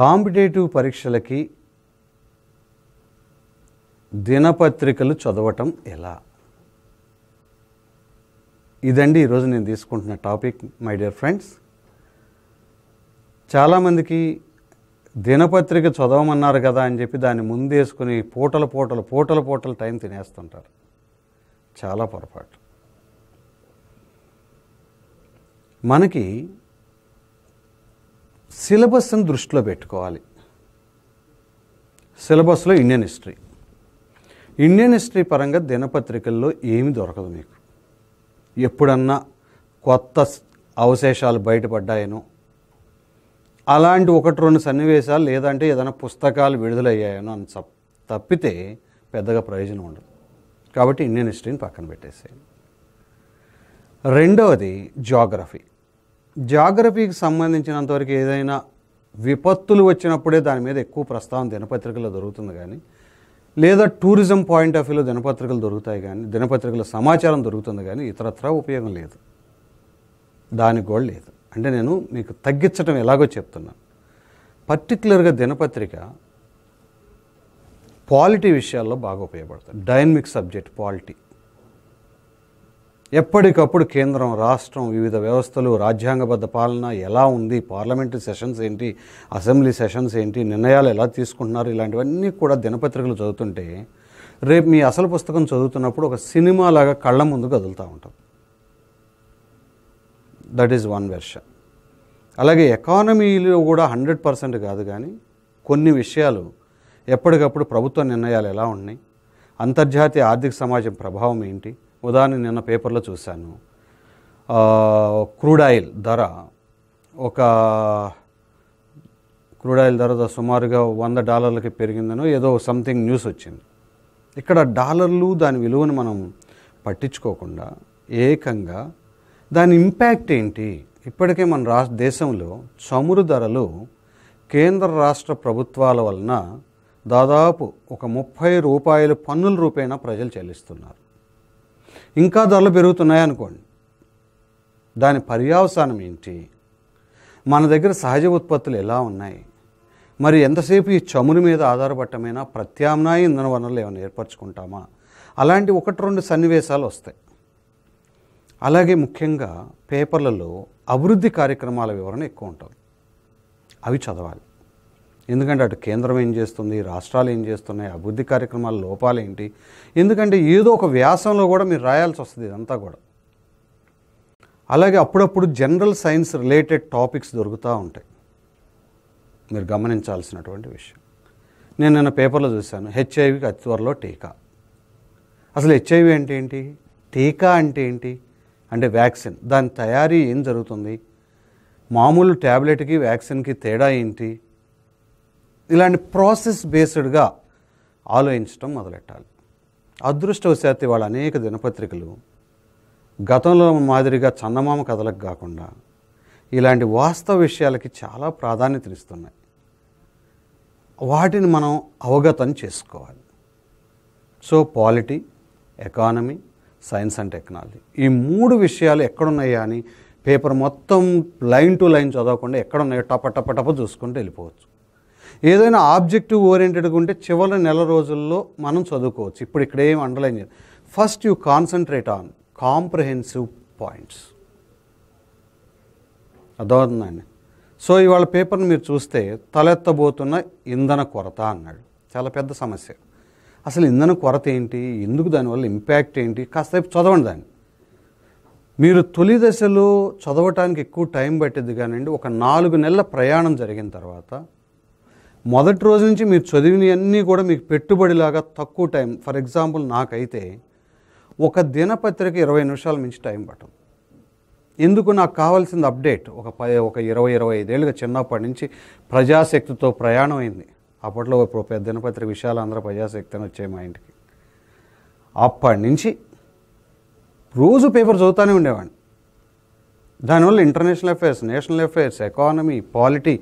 competitive పరీక్షలకి దినపత్రికలు చదవటం ఎలా ఇదండి ఈరోజు నేను తీసుకుంటున్న టాపిక్ మై డియర్ ఫ్రెండ్స్ చాలామందికి దినపత్రిక చదవమన్నారు కదా అని చెప్పి దాన్ని ముందేసుకుని పూటల పూటలు పూటల పూటలు టైం తినేస్తుంటారు చాలా పొరపాటు మనకి సిలబస్ని దృష్టిలో పెట్టుకోవాలి సిలబస్లో ఇండియన్ హిస్టరీ ఇండియన్ హిస్టరీ పరంగా దినపత్రికల్లో ఏమి దొరకదు మీకు ఎప్పుడన్నా కొత్త అవశేషాలు బయటపడ్డాయనో అలాంటి ఒకటి రెండు సన్నివేశాలు లేదంటే ఏదైనా పుస్తకాలు విడుదలయ్యాయనో అని తప్పితే పెద్దగా ప్రయోజనం ఉండదు కాబట్టి ఇండియన్ హిస్టరీని పక్కన పెట్టేసేయండి రెండవది జాగ్రఫీ జాగ్రఫీకి సంబంధించినంతవరకు ఏదైనా విపత్తులు వచ్చినప్పుడే దాని మీద ఎక్కువ ప్రస్తావన దినపత్రికలో దొరుకుతుంది కానీ లేదా టూరిజం పాయింట్ ఆఫ్ వ్యూలో దినపత్రికలు దొరుకుతాయి కానీ దినపత్రికల సమాచారం దొరుకుతుంది కానీ ఇతరత్ర ఉపయోగం లేదు దానికి కూడా లేదు అంటే నేను మీకు తగ్గించడం ఎలాగో చెప్తున్నాను పర్టికులర్గా దినపత్రిక పాలిటీ విషయాల్లో బాగా ఉపయోగపడుతుంది డైనమిక్ సబ్జెక్ట్ పాలిటీ ఎప్పటికప్పుడు కేంద్రం రాష్ట్రం వివిధ వ్యవస్థలు రాజ్యాంగబద్ధ పాలన ఎలా ఉంది పార్లమెంటరీ సెషన్స్ ఏంటి అసెంబ్లీ సెషన్స్ ఏంటి నిర్ణయాలు ఎలా తీసుకుంటున్నారు ఇలాంటివన్నీ కూడా దినపత్రికలు చదువుతుంటే రేపు మీ అసలు పుస్తకం చదువుతున్నప్పుడు ఒక సినిమా లాగా కళ్ళ ముందు కదులుతూ ఉంటాం దట్ ఈజ్ వన్ వెర్షన్ అలాగే ఎకానమీలో కూడా హండ్రెడ్ పర్సెంట్ కాదు కానీ కొన్ని విషయాలు ఎప్పటికప్పుడు ప్రభుత్వ నిర్ణయాలు ఎలా ఉన్నాయి అంతర్జాతీయ ఆర్థిక సమాజం ప్రభావం ఏంటి ఉదాహరణ నిన్న పేపర్లో చూశాను క్రూడ్ ఆయిల్ ధర ఒక క్రూడాయిల్ ధర సుమారుగా వంద డాలర్లకి పెరిగిందనో ఏదో సంథింగ్ న్యూస్ వచ్చింది ఇక్కడ డాలర్లు దాని విలువను మనం పట్టించుకోకుండా ఏకంగా దాని ఇంపాక్ట్ ఏంటి ఇప్పటికే మన రాష్ట్ర దేశంలో చమురు ధరలు కేంద్ర రాష్ట్ర ప్రభుత్వాల వలన దాదాపు ఒక ముప్పై రూపాయలు పన్నుల రూపేణ ప్రజలు చెల్లిస్తున్నారు ఇంకా ధరలు పెరుగుతున్నాయనుకోండి దాని పర్యావసానం ఏంటి మన దగ్గర సహజ ఉత్పత్తులు ఎలా ఉన్నాయి మరి ఎంతసేపు ఈ చమురు మీద ఆధారపడటమైనా ప్రత్యామ్నాయ ఇంధన వనరులు ఏమైనా ఏర్పరచుకుంటామా అలాంటి ఒకటి రెండు సన్నివేశాలు వస్తాయి అలాగే ముఖ్యంగా పేపర్లలో అభివృద్ధి కార్యక్రమాల వివరణ ఎక్కువ ఉంటుంది అవి చదవాలి ఎందుకంటే అటు కేంద్రం ఏం చేస్తుంది రాష్ట్రాలు ఏం చేస్తున్నాయి అభివృద్ధి కార్యక్రమాల లోపాలు ఏంటి ఎందుకంటే ఏదో ఒక వ్యాసంలో కూడా మీరు రాయాల్సి వస్తుంది ఇదంతా కూడా అలాగే అప్పుడప్పుడు జనరల్ సైన్స్ రిలేటెడ్ టాపిక్స్ దొరుకుతూ ఉంటాయి మీరు గమనించాల్సినటువంటి విషయం నేను నిన్న పేపర్లో చూశాను హెచ్ఐవికి అతి త్వరలో టీకా అసలు హెచ్ఐవి అంటే ఏంటి టీకా అంటే ఏంటి అంటే వ్యాక్సిన్ దాని తయారీ ఏం జరుగుతుంది మామూలు ట్యాబ్లెట్కి వ్యాక్సిన్కి తేడా ఏంటి ఇలాంటి ప్రాసెస్ బేస్డ్గా ఆలోచించడం మొదలెట్టాలి అదృష్టవశాత్తి వాళ్ళ అనేక దినపత్రికలు గతంలో మాదిరిగా చందమామ కథలకు కాకుండా ఇలాంటి వాస్తవ విషయాలకి చాలా ప్రాధాన్యతనిస్తున్నాయి వాటిని మనం అవగతం చేసుకోవాలి so polity economy science and technology ఈ మూడు విషయాలు ఎక్కడున్నాయా అని పేపర్ మొత్తం లైన్ టు లైన్ చదవకుండా ఎక్కడున్నాయో టప టప టప చూసుకుంటూ వెళ్ళిపోవచ్చు ఏదైనా ఆబ్జెక్టివ్ ఓరియంటెడ్గా ఉంటే చివరి నెల రోజుల్లో మనం చదువుకోవచ్చు ఇప్పుడు ఇక్కడ ఏం అండర్లైన్ చేయదు first you concentrate on comprehensive points అర్థమవుతుందండి సో ఇవాళ పేపర్ని మీరు చూస్తే తలెత్తబోతున్న ఇంధన కొరత అన్నాడు చాలా పెద్ద సమస్య అసలు ఇంధన కొరత ఏంటి ఎందుకు దానివల్ల ఇంపాక్ట్ ఏంటి కాసేపు చదవండి దాన్ని మీరు తొలి దశలో చదవటానికి ఎక్కువ టైం పట్టింది కానివ్వండి ఒక నాలుగు నెలల ప్రయాణం జరిగిన తర్వాత మొదటి రోజు నుంచి మీరు చదివినవన్నీ కూడా మీకు పెట్టుబడిలాగా తక్కువ టైం ఫర్ ఎగ్జాంపుల్ నాకైతే ఒక దినపత్రిక ఇరవై నిమిషాల మించి టైం పట్టదు ఎందుకు నాకు కావాల్సింది అప్డేట్ ఒక పది ఒక ఇరవై ఇరవై ఐదేళ్ళుగా చిన్నప్పటి నుంచి ప్రజాశక్తితో ప్రయాణం అయింది అప్పట్లో ఇప్పుడు పెద్ద దినపత్రిక విషయాలు అందరూ ప్రజాశక్తి అని వచ్చాయి మా ఇంటికి అప్పటి నుంచి రోజు పేపర్ చదువుతూనే ఉండేవాడిని దానివల్ల international affairs national affairs economy polity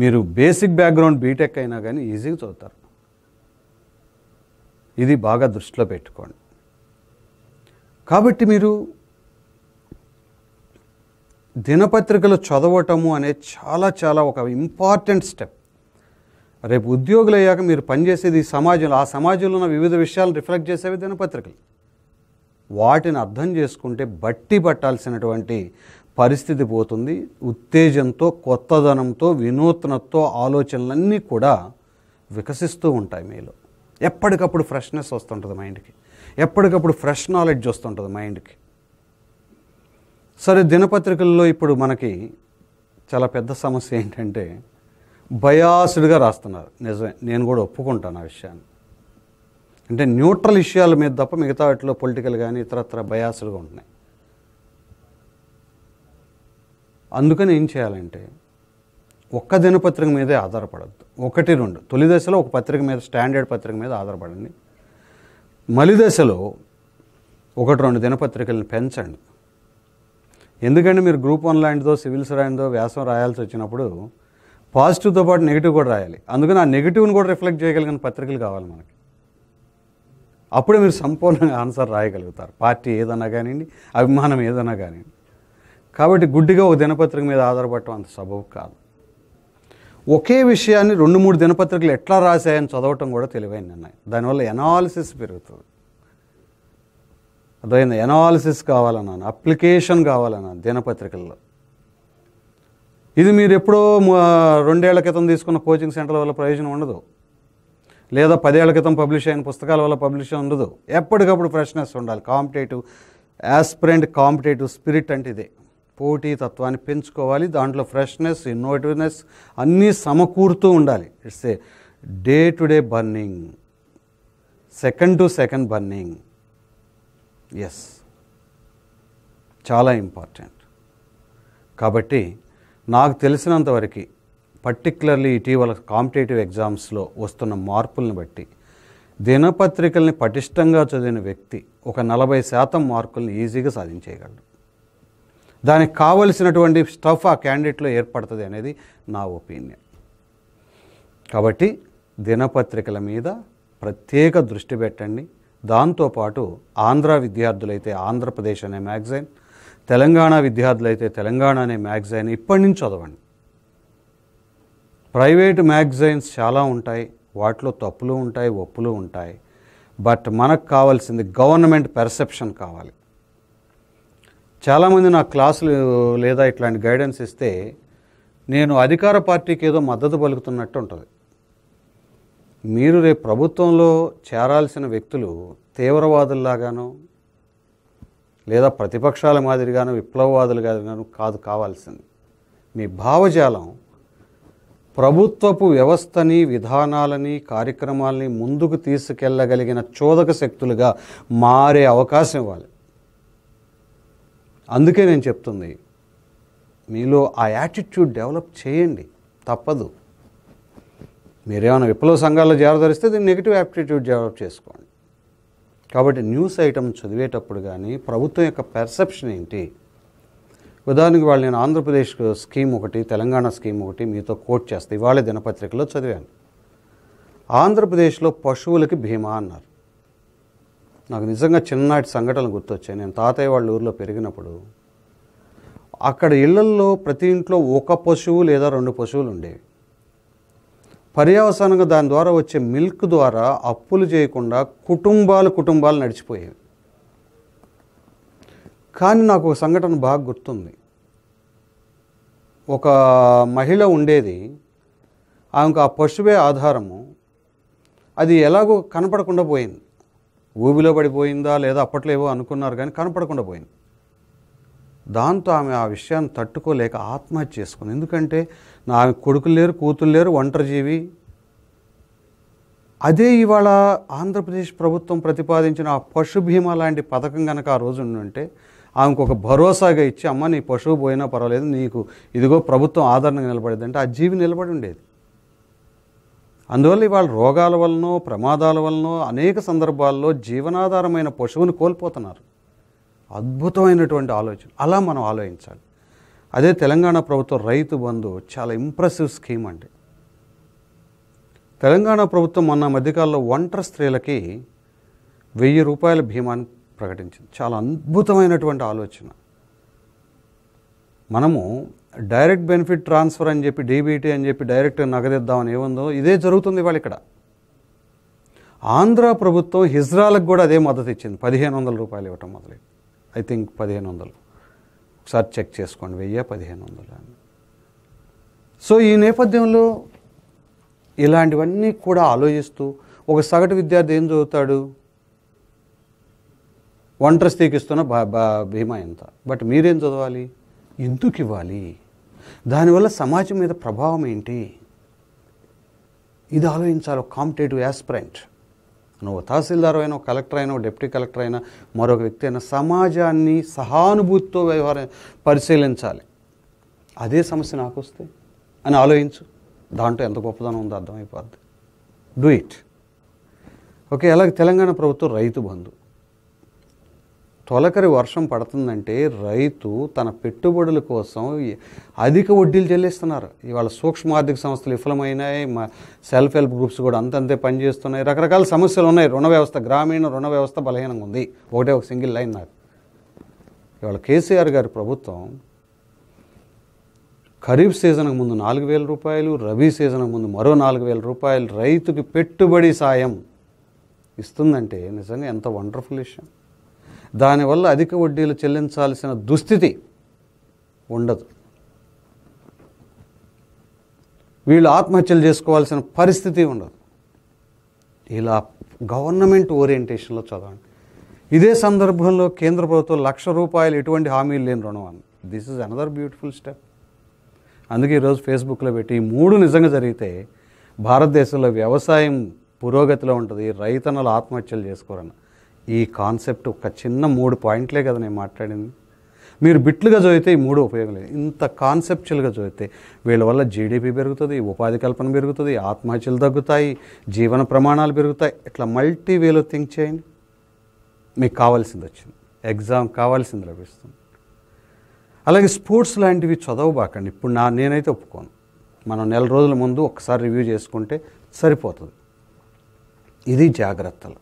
మీరు బేసిక్ బ్యాక్గ్రౌండ్ బీటెక్ అయినా కానీ ఈజీగా చదువుతారు ఇది బాగా దృష్టిలో పెట్టుకోండి కాబట్టి మీరు దినపత్రికలు చదవటము అనేది చాలా చాలా ఒక ఇంపార్టెంట్ స్టెప్ రేపు ఉద్యోగులు అయ్యాక మీరు పనిచేసేది సమాజంలో ఆ సమాజంలో ఉన్న వివిధ విషయాలు రిఫ్లెక్ట్ చేసేవి దినపత్రికలు వాటిని అర్థం చేసుకుంటే బట్టి పట్టాల్సినటువంటి పరిస్థితి పోతుంది ఉత్తేజంతో కొత్తదనంతో వినూత్నతో ఆలోచనలన్నీ కూడా వికసిస్తూ ఉంటాయి మీలో ఎప్పటికప్పుడు ఫ్రెష్నెస్ వస్తుంటుంది మైండ్కి ఎప్పటికప్పుడు ఫ్రెష్ నాలెడ్జ్ వస్తుంటుంది మైండ్కి సరే దినపత్రికల్లో ఇప్పుడు మనకి చాలా పెద్ద సమస్య ఏంటంటే బయాస్డ్గా రాస్తున్నారు నిజమే నేను కూడా ఒప్పుకుంటాను ఆ విషయాన్ని అంటే న్యూట్రల్ విషయాల మీద తప్ప మిగతా వాటిలో పొలిటికల్ కానీ ఇతరత్ర బయాస్డ్గా ఉంటున్నాయి అందుకని ఏం చేయాలంటే ఒక్క దినపత్రిక మీదే ఆధారపడద్దు ఒకటి రెండు తొలి దశలో ఒక పత్రిక మీద స్టాండర్డ్ పత్రిక మీద ఆధారపడండి మలి దశలో ఒకటి రెండు దినపత్రికలను పెంచండి ఎందుకంటే మీరు గ్రూప్ వన్ లాంటిదో సివిల్స్ లాంటిదో వ్యాసం రాయాల్సి వచ్చినప్పుడు పాజిటివ్తో పాటు నెగిటివ్ కూడా రాయాలి అందుకని ఆ నెగిటివ్ని కూడా రిఫ్లెక్ట్ చేయగలిగిన పత్రికలు కావాలి మనకి అప్పుడే మీరు సంపూర్ణంగా ఆన్సర్ రాయగలుగుతారు పార్టీ ఏదన్నా కానివ్వండి అభిమానం ఏదన్నా కానివ్వండి కాబట్టి గుడ్డిగా ఒక దినపత్రిక మీద ఆధారపడటం అంత సబబు కాదు ఒకే విషయాన్ని రెండు మూడు దినపత్రికలు ఎట్లా రాశాయని చదవటం కూడా తెలివైన నిర్ణయం దానివల్ల ఎనాలిసిస్ పెరుగుతుంది అదైంది ఎనాలిసిస్ కావాలన్నాను అప్లికేషన్ కావాలన్నాను దినపత్రికల్లో ఇది మీరు ఎప్పుడో రెండేళ్ల క్రితం తీసుకున్న కోచింగ్ సెంటర్ల వల్ల ప్రయోజనం ఉండదు లేదా పదేళ్ల క్రితం పబ్లిష్ అయిన పుస్తకాల వల్ల పబ్లిష్ ఉండదు ఎప్పటికప్పుడు ఫ్రెష్నెస్ ఉండాలి కాంపిటేటివ్ యాస్పిరెంట్ కాంపిటేటివ్ స్పిరిట్ అంటే ఇదే పోటీ తత్వాన్ని పెంచుకోవాలి దాంట్లో ఫ్రెష్నెస్ ఇన్నోవేటివ్నెస్ అన్నీ సమకూరుతూ ఉండాలి it's a day to day burning second to second burning ఎస్ చాలా ఇంపార్టెంట్ కాబట్టి నాకు తెలిసినంతవరకు పర్టిక్యులర్లీ ఇటీవల కాంపిటేటివ్ ఎగ్జామ్స్లో వస్తున్న మార్పుల్ని బట్టి దినపత్రికల్ని పటిష్టంగా చదివిన వ్యక్తి ఒక నలభై శాతం మార్కుల్ని ఈజీగా సాధించేయగలడు దానికి కావలసినటువంటి స్టఫ్ ఆ క్యాండిడేట్లో ఏర్పడుతుంది అనేది నా ఒపీనియన్ కాబట్టి దినపత్రికల మీద ప్రత్యేక దృష్టి పెట్టండి దాంతోపాటు ఆంధ్ర విద్యార్థులైతే ఆంధ్రప్రదేశ్ అనే మ్యాగజైన్ తెలంగాణ విద్యార్థులైతే తెలంగాణ అనే మ్యాగజైన్ ఇప్పటి నుంచి చదవండి ప్రైవేటు మ్యాగజైన్స్ చాలా ఉంటాయి వాటిలో తప్పులు ఉంటాయి ఒప్పులు ఉంటాయి బట్ మనకు కావాల్సింది గవర్నమెంట్ పెర్సెప్షన్ కావాలి చాలామంది నాకు క్లాసులు లేదా ఇట్లాంటి గైడెన్స్ ఇస్తే నేను అధికార పార్టీకి ఏదో మద్దతు పలుకుతున్నట్టు ఉంటుంది మీరు రేపు ప్రభుత్వంలో చేరాల్సిన వ్యక్తులు తీవ్రవాదుల్లాగాను లేదా ప్రతిపక్షాల మాదిరిగాను విప్లవవాదులుగాను కాదు కావాల్సింది మీ భావజాలం ప్రభుత్వపు వ్యవస్థని విధానాలని కార్యక్రమాలని ముందుకు తీసుకెళ్ళగలిగిన చోదక శక్తులుగా మారే అవకాశం ఇవ్వాలి అందుకే నేను చెప్తుంది మీలో ఆ యాటిట్యూడ్ డెవలప్ చేయండి తప్పదు మీరేమైనా విప్లవ సంఘాలు జారదరిస్తే దీన్ని నెగిటివ్ యాప్టిట్యూడ్ డెవలప్ చేసుకోండి కాబట్టి న్యూస్ ఐటమ్ చదివేటప్పుడు కానీ ప్రభుత్వం యొక్క పెర్సెప్షన్ ఏంటి ఉదాహరణకి వాళ్ళు నేను ఆంధ్రప్రదేశ్ స్కీమ్ ఒకటి తెలంగాణ స్కీమ్ ఒకటి మీతో కోట్ చేస్తే ఇవాళ దినపత్రికలో చదివాను ఆంధ్రప్రదేశ్లో పశువులకి భీమా అన్నారు నాకు నిజంగా చిన్ననాటి సంఘటనలు గుర్తొచ్చాయి నేను తాతయ్య వాళ్ళ ఊర్లో పెరిగినప్పుడు అక్కడ ఇళ్లల్లో ప్రతి ఇంట్లో ఒక పశువు లేదా రెండు పశువులు ఉండేవి పర్యవసానంగా దాని ద్వారా వచ్చే మిల్క్ ద్వారా అప్పులు చేయకుండా కుటుంబాలు కుటుంబాలు నడిచిపోయేవి కానీ నాకు ఒక సంఘటన బాగా గుర్తుంది ఒక మహిళ ఉండేది ఆమెకు ఆ పశువే ఆధారము అది ఎలాగో కనపడకుండా పోయింది ఊబిలో పడిపోయిందా లేదా అప్పట్లో ఏవో అనుకున్నారు కానీ కనపడకుండా పోయింది దాంతో ఆమె ఆ విషయాన్ని తట్టుకోలేక ఆత్మహత్య చేసుకుంది ఎందుకంటే నా కొడుకులు లేరు కూతురు లేరు ఒంటరి జీవి అదే ఇవాళ ఆంధ్రప్రదేశ్ ప్రభుత్వం ప్రతిపాదించిన ఆ పశు భీమా లాంటి పథకం కనుక ఆ రోజు ఉంటే ఆమెకు ఒక భరోసాగా ఇచ్చి అమ్మ నీ పశువు పోయినా పర్వాలేదు నీకు ఇదిగో ప్రభుత్వం ఆదరణగా నిలబడేది అంటే ఆ జీవి నిలబడి ఉండేది అందువల్ల ఇవాళ రోగాల వలనో ప్రమాదాల వలనో అనేక సందర్భాల్లో జీవనాధారమైన పశువును కోల్పోతున్నారు అద్భుతమైనటువంటి ఆలోచన అలా మనం ఆలోచించాలి అదే తెలంగాణ ప్రభుత్వం రైతు బంధు చాలా ఇంప్రెసివ్ స్కీమ్ అండి తెలంగాణ ప్రభుత్వం మొన్న మధ్యకాలంలో ఒంటరి స్త్రీలకి వెయ్యి రూపాయల భీమాని ప్రకటించింది చాలా అద్భుతమైనటువంటి ఆలోచన మనము డైరెక్ట్ బెనిఫిట్ ట్రాన్స్ఫర్ అని చెప్పి డీబీటీ అని చెప్పి డైరెక్ట్ నగదిద్దామని ఏముందో ఇదే జరుగుతుంది వాళ్ళు ఇక్కడ ఆంధ్ర ప్రభుత్వం హిజ్రాలకు కూడా అదే మద్దతు ఇచ్చింది పదిహేను వందల రూపాయలు ఇవ్వటం మొదలై ఐ థింక్ పదిహేను వందలు ఒకసారి చెక్ చేసుకోండి వెయ్యి పదిహేను వందలు అని సో ఈ నేపథ్యంలో ఇలాంటివన్నీ కూడా ఆలోచిస్తూ ఒక సగటు విద్యార్థి ఏం చదువుతాడు ఒంటరి స్థీకిస్తున్న బీమా ఎంత బట్ మీరేం చదవాలి ఎందుకు ఇవ్వాలి దానివల్ల సమాజం మీద ప్రభావం ఏంటి ఇది ఆలోచించాలి కాంపిటేటివ్ యాస్పిరెంట్ నువ్వు తహసీల్దార్ అయినా కలెక్టర్ అయినా డిప్యూటీ కలెక్టర్ అయినా మరొక వ్యక్తి అయినా సమాజాన్ని సహానుభూతితో వ్యవహారం పరిశీలించాలి అదే సమస్య నాకు వస్తే అని ఆలోచించు దాంట్లో ఎంత గొప్పదనం ఉందో అర్థమైపోద్ది డూ ఇట్ ఓకే అలాగే తెలంగాణ ప్రభుత్వం రైతు బంధు తొలకరి వర్షం పడుతుందంటే రైతు తన పెట్టుబడుల కోసం అధిక వడ్డీలు చెల్లిస్తున్నారు ఇవాళ సూక్ష్మ ఆర్థిక సంస్థలు విఫలమైనాయి మా సెల్ఫ్ హెల్ప్ గ్రూప్స్ కూడా అంతంతే పనిచేస్తున్నాయి రకరకాల సమస్యలు ఉన్నాయి రుణ వ్యవస్థ గ్రామీణ రుణ వ్యవస్థ బలహీనంగా ఉంది ఒకటే ఒక సింగిల్ లైన్ నాకు ఇవాళ కేసీఆర్ గారి ప్రభుత్వం ఖరీఫ్ సీజన్కు ముందు నాలుగు వేల రూపాయలు రబీ సీజన్కు ముందు మరో నాలుగు వేల రూపాయలు రైతుకి పెట్టుబడి సాయం ఇస్తుందంటే నిజంగా ఎంత వండర్ఫుల్ విషయం దానివల్ల అధిక వడ్డీలు చెల్లించాల్సిన దుస్థితి ఉండదు వీళ్ళు ఆత్మహత్యలు చేసుకోవాల్సిన పరిస్థితి ఉండదు ఇలా గవర్నమెంట్ ఓరియంటేషన్లో చదవండి ఇదే సందర్భంలో కేంద్ర ప్రభుత్వం లక్ష రూపాయలు ఎటువంటి హామీలు లేని రుణం అని this is another beautiful step అందుకే ఈరోజు ఫేస్బుక్లో పెట్టి ఈ మూడు నిజంగా జరిగితే భారతదేశంలో వ్యవసాయం పురోగతిలో ఉంటుంది రైతన్నలు ఆత్మహత్యలు చేసుకోరని ఈ కాన్సెప్ట్ ఒక చిన్న మూడు పాయింట్లే కదా నేను మాట్లాడింది మీరు బిట్లుగా చదివితే ఈ మూడు ఉపయోగం లేదు ఇంత కాన్సెప్చువల్గా చదివితే వీళ్ళ వల్ల జీడిపి పెరుగుతుంది ఉపాధి కల్పన పెరుగుతుంది ఆత్మహత్యలు తగ్గుతాయి జీవన ప్రమాణాలు పెరుగుతాయి ఇట్లా మల్టీ వేలో థింక్ చేయండి మీకు కావాల్సింది వచ్చింది ఎగ్జామ్ కావాల్సింది లభిస్తుంది అలాగే స్పోర్ట్స్ లాంటివి చదవబాకండి ఇప్పుడు నా నేనైతే ఒప్పుకోను మనం నెల రోజుల ముందు ఒకసారి రివ్యూ చేసుకుంటే సరిపోతుంది ఇది జాగ్రత్తలు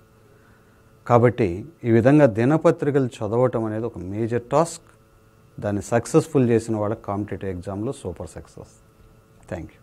కాబట్టి ఈ విధంగా దినపత్రికలు చదవటం అనేది ఒక మేజర్ టాస్క్ దాన్ని సక్సెస్ఫుల్ చేసిన వాళ్ళకి కాంపిటేటివ్ ఎగ్జామ్లో సూపర్ సక్సెస్ థ్యాంక్ యూ